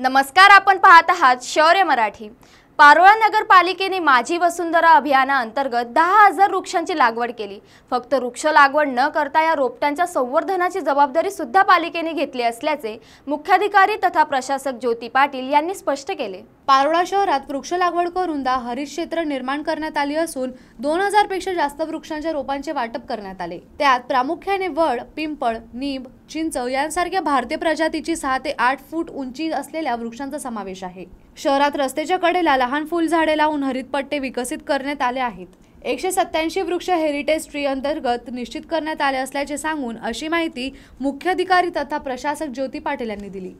नमस्कार आपण पाहत आहात शौर्य मराठी पारोळा नगरपालिकेने माझी वसुंधरा अंतर्गत दहा हजार वृक्षांची लागवड केली फक्त वृक्ष लागवड न करता या रोपट्यांच्या संवर्धनाची जबाबदारी सुद्धा पालिकेने घेतली असल्याचे मुख्याधिकारी तथा प्रशासक ज्योती पाटील यांनी स्पष्ट केले पारोळा शहरात वृक्ष लागवड करून दहा हरित क्षेत्र निर्माण करण्यात आली असून दोन हजार पेक्षा जास्त वृक्षांच्या रोपांचे वाटप करण्यात आले त्यात प्रामुख्याने वड पिंपळ निंब चिंच यांसारख्या भारतीय प्रजातीची सहा ते आठ फूट उंची असलेल्या वृक्षांचा समावेश आहे शहरात रस्त्याच्या कडेला लहान फुलझाडे लावून हरित पट्टे विकसित करण्यात आले आहेत एकशे सत्याऐंशी वृक्ष हेरिटेज ट्री अंतर्गत निश्चित करण्यात आले असल्याचे सांगून अशी माहिती मुख्याधिकारी तथा प्रशासक ज्योती पाटील यांनी दिली